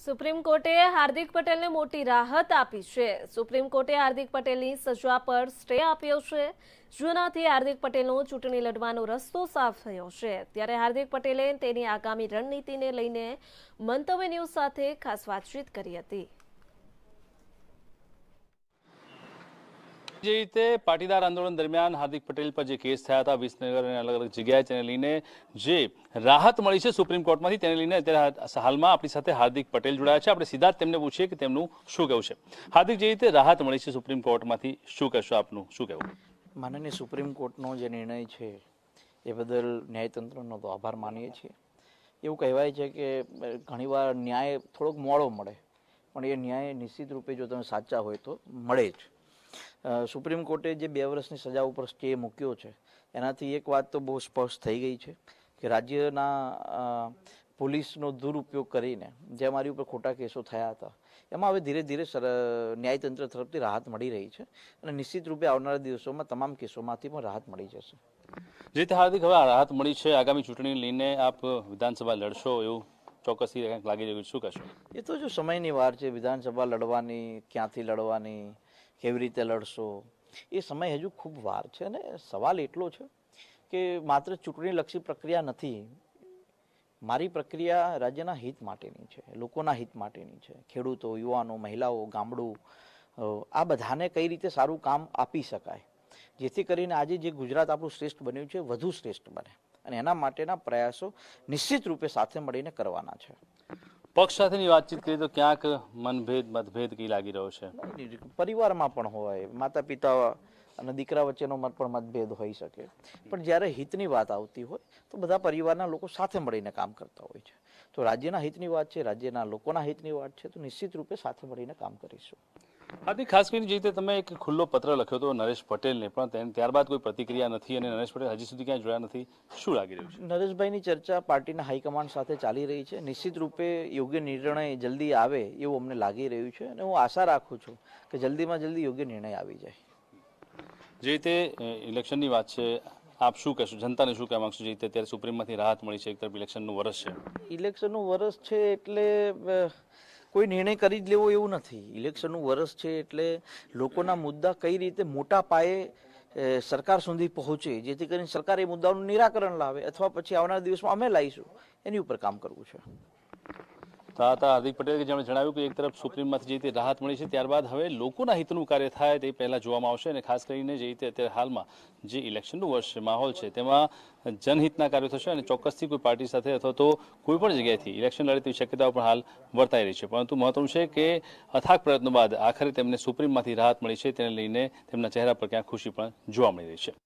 supreme કોર્ટે હાર્દિક પટેલને મોટી રાહત આપી છે સુપ્રીમ કોર્ટે હાર્દિક પટેલની સજા પર સ્ટે આપ્યો છે જેનાથી હાર્દિક પટેલનો ચૂંટણી લડવાનો રસ્તો સાફ થયો છે ત્યારે હાર્દિક પટેલે તેની આગામી રણનીતિને લઈને મંતવ્ય ન્યૂઝ સાથે ખાસ વાતચીત કરી હતી જે રીતે પાટીદાર આંદોલન દરમિયાન હાર્દિક પટેલ પર જે કેસ થયા હતા વિસનગર અને અલગ અલગ જગ્યાએ તેને લઈને જે રાહત મળી છે સુપ્રીમ કોર્ટમાંથી તેને લઈને અત્યારે હાલમાં આપણી સાથે હાર્દિક પટેલ જોડાયા છે આપણે સીધા તેમને પૂછીએ કે તેમનું શું કહેવું છે હાર્દિક જે રીતે રાહત મળી છે સુપ્રીમ કોર્ટમાંથી શું કહેશો આપનું શું કહેવું માનનીય સુપ્રીમ કોર્ટનો જે નિર્ણય છે એ બદલ ન્યાયતંત્રનો તો આભાર માનીએ છીએ એવું કહેવાય છે કે ઘણીવાર ન્યાય થોડોક મોડો મળે પણ એ ન્યાય નિશ્ચિત રૂપે જો તમે સાચા હોય તો મળે જ સુપ્રીમ કોર્ટે જે બે વર્ષની સજા ઉપર સ્ટે મૂક્યો છે એનાથી એક વાત તો બહુ સ્પષ્ટ થઈ ગઈ છે કે રાજ્યના પોલીસનો દુરુપયોગ કરીને જે મારી ઉપર ખોટા કેસો થયા હતા એમાં હવે ધીરે ધીરે સર ન્યાયતંત્ર તરફથી રાહત મળી રહી છે અને નિશ્ચિત રૂપે આવનારા દિવસોમાં તમામ કેસોમાંથી પણ રાહત મળી જશે જે રીતે હાર્દિક હવે રાહત મળી છે આગામી ચૂંટણી લઈને આપ વિધાનસભા લડશો એવું ચોક્કસથી લાગી રહ્યું શું કહેશો એ તો જો સમયની વાર છે વિધાનસભા લડવાની ક્યાંથી લડવાની કેવી રીતે લડશો એ સમય હજુ ખૂબ વાર છે અને સવાલ એટલો છે કે માત્ર ચૂંટણીલક્ષી પ્રક્રિયા નથી મારી પ્રક્રિયા રાજ્યના હિત માટેની છે લોકોના હિત માટેની છે ખેડૂતો યુવાનો મહિલાઓ ગામડું આ બધાને કઈ રીતે સારું કામ આપી શકાય જેથી કરીને આજે જે ગુજરાત આપણું શ્રેષ્ઠ બન્યું છે વધુ શ્રેષ્ઠ બને અને એના માટેના પ્રયાસો નિશ્ચિત રૂપે સાથે મળીને કરવાના છે પક્ષ સાથેની વાતચીત કરીએ તો ક્યાંક મનભેદ મતભેદ કઈ લાગી રહ્યો છે પરિવારમાં પણ હોય માતા પિતા અને દીકરા વચ્ચેનો મત પણ મતભેદ હોઈ શકે પણ જ્યારે હિતની વાત આવતી હોય તો બધા પરિવારના લોકો સાથે મળીને કામ કરતા હોય છે તો રાજ્યના હિતની વાત છે રાજ્યના લોકોના હિતની વાત છે તો નિશ્ચિત રૂપે સાથે મળીને કામ કરીશું આથી ખાસ કરીને જે રીતે તમે એક ખુલ્લો પત્ર લખ્યો હતો નરેશ પટેલને પણ ત્યારબાદ કોઈ પ્રતિક્રિયા નથી અને નરેશ પટેલ હજી સુધી ક્યાંય જોયા નથી શું લાગી રહ્યું છે નરેશભાઈની ચર્ચા પાર્ટીના હાઈકમાન્ડ સાથે ચાલી રહી છે નિશ્ચિત રૂપે યોગ્ય નિર્ણય જલ્દી આવે એવું અમને લાગી રહ્યું છે અને હું આશા રાખું છું કે જલ્દીમાં જલ્દી યોગ્ય નિર્ણય આવી જાય જે રીતે ઇલેક્શનની વાત છે આપ શું કહેશો જનતાને શું કહેવા માગશો જે રીતે અત્યારે સુપ્રીમમાંથી રાહત મળી છે એક તરફ ઇલેક્શનનું વરસ છે ઇલેક્શનનું વરસ છે એટલે કોઈ નિર્ણય કરી જ લેવો એવું નથી ઇલેક્શનનું વરસ છે એટલે લોકોના મુદ્દા કઈ રીતે મોટા પાયે સરકાર સુધી પહોંચે જેથી કરીને સરકાર એ મુદ્દાનું નિરાકરણ લાવે અથવા પછી આવનારા દિવસમાં અમે લાવીશું એની ઉપર કામ કરવું છે તા હતા હાર્દિક પટેલ કે જેમણે જણાવ્યું કે એક તરફ સુપ્રીમમાંથી જે રીતે રાહત મળી છે ત્યારબાદ હવે લોકોના હિતનું કાર્ય થાય તે પહેલાં જોવામાં આવશે અને ખાસ કરીને જે રીતે અત્યારે હાલમાં જે ઇલેક્શનનું વર્ષ માહોલ છે તેમાં જનહિતના કાર્યો થશે અને ચોક્કસથી કોઈ પાર્ટી સાથે અથવા તો કોઈ પણ જગ્યાએથી ઇલેક્શન લડે તેવી શક્યતાઓ પણ હાલ વર્તાઈ રહી છે પરંતુ મહત્વનું છે કે અથાગ પ્રયત્નો બાદ આખરે તેમને સુપ્રીમમાંથી રાહત મળી છે તેને લઈને તેમના ચહેરા પર ક્યાંક ખુશી પણ જોવા મળી રહી છે